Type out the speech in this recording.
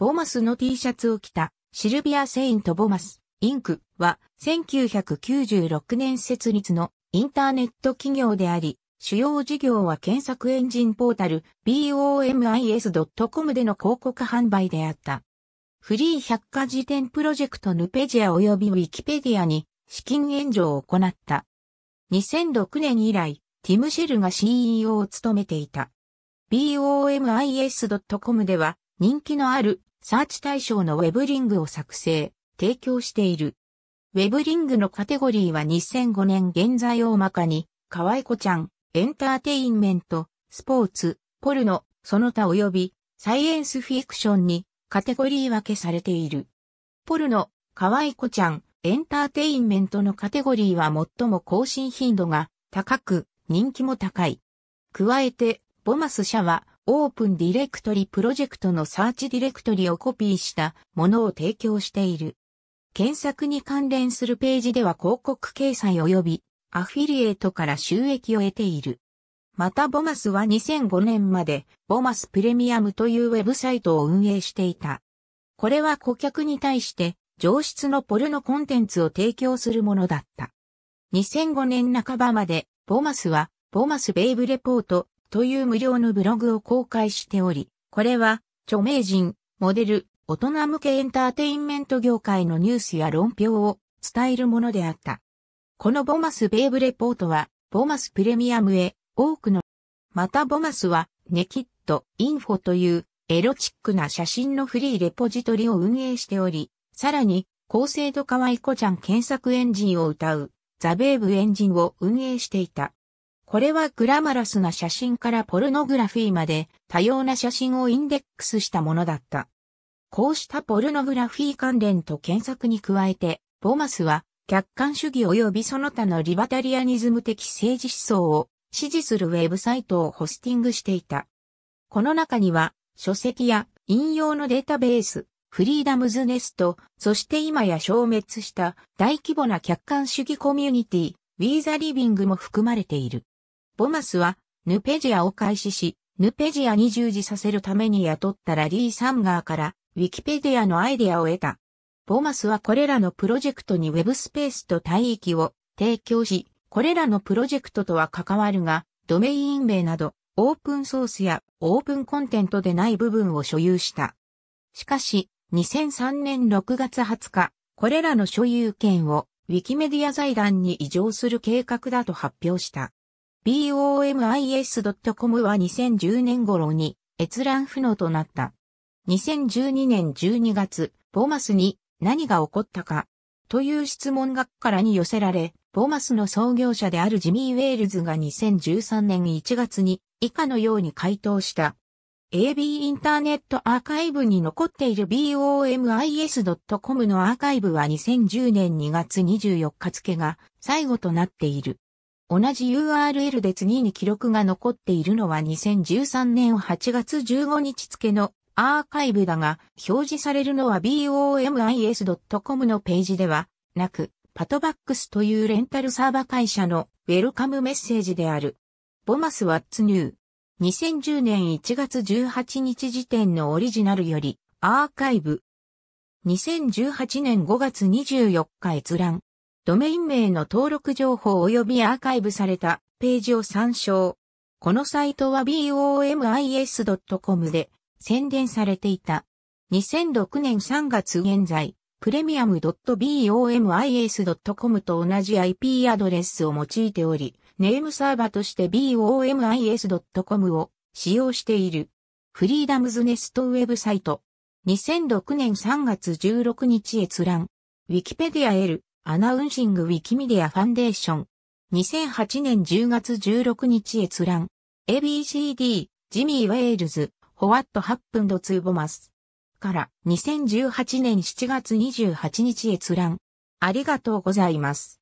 ボマスの T シャツを着たシルビア・セイント・ボマス、インクは1996年設立のインターネット企業であり、主要事業は検索エンジンポータル bomis.com での広告販売であった。フリー百科事典プロジェクトヌペジア及びウィキペディアに資金援助を行った。2006年以来、ティム・シェルが CEO を務めていた。bomis.com では人気のあるサーチ対象のウェブリングを作成、提供している。ウェブリングのカテゴリーは2005年現在大まかに、かわいこちゃん、エンターテインメント、スポーツ、ポルノ、その他及び、サイエンスフィクションにカテゴリー分けされている。ポルノ、かわいこちゃん、エンターテインメントのカテゴリーは最も更新頻度が高く、人気も高い。加えて、ボマス社は、オープンディレクトリプロジェクトのサーチディレクトリをコピーしたものを提供している。検索に関連するページでは広告掲載及びアフィリエイトから収益を得ている。またボマスは2005年までボマスプレミアムというウェブサイトを運営していた。これは顧客に対して上質のポルノコンテンツを提供するものだった。2005年半ばまでボマスはボマスベイブレポート、という無料のブログを公開しており、これは、著名人、モデル、大人向けエンターテインメント業界のニュースや論評を伝えるものであった。このボマスベーブレポートは、ボマスプレミアムへ多くの、またボマスは、ネキット、インフォというエロチックな写真のフリーレポジトリを運営しており、さらに、高精度可愛い子ちゃん検索エンジンを歌う、ザ・ベーブエンジンを運営していた。これはグラマラスな写真からポルノグラフィーまで多様な写真をインデックスしたものだった。こうしたポルノグラフィー関連と検索に加えて、ボマスは客観主義及びその他のリバタリアニズム的政治思想を支持するウェブサイトをホスティングしていた。この中には書籍や引用のデータベース、フリーダムズネスト、そして今や消滅した大規模な客観主義コミュニティ、ウィーザリビングも含まれている。ボマスは、ヌペジアを開始し、ヌペジアに従事させるために雇ったラリー・サンガーから、ウィキペディアのアイデアを得た。ボマスはこれらのプロジェクトにウェブスペースと帯域を提供し、これらのプロジェクトとは関わるが、ドメイン名など、オープンソースやオープンコンテントでない部分を所有した。しかし、2003年6月20日、これらの所有権をウィキメディア財団に移譲する計画だと発表した。bomis.com は2010年頃に閲覧不能となった。2012年12月、ボーマスに何が起こったかという質問がからに寄せられ、ボーマスの創業者であるジミー・ウェールズが2013年1月に以下のように回答した。AB インターネットアーカイブに残っている bomis.com のアーカイブは2010年2月24日付が最後となっている。同じ URL で次に記録が残っているのは2013年8月15日付のアーカイブだが、表示されるのは bomis.com のページではなく、パトバックスというレンタルサーバ会社のウェルカムメッセージである。ボマスワッツニュー。2010年1月18日時点のオリジナルよりアーカイブ。2018年5月24日閲覧。ドメイン名の登録情報及びアーカイブされたページを参照。このサイトは bomis.com で宣伝されていた。2006年3月現在、プレミアム .bomis.com と同じ IP アドレスを用いており、ネームサーバとして bomis.com を使用している。フリーダムズネストウェブサイト。2006年3月16日閲覧。ウィキペディア L。アナウンシングウィキミディアファンデーション。2008年10月16日閲覧。ABCD、ジミー・ウェールズ、ホワット・ハップンド・ツーボマス。から、2018年7月28日閲覧。ありがとうございます。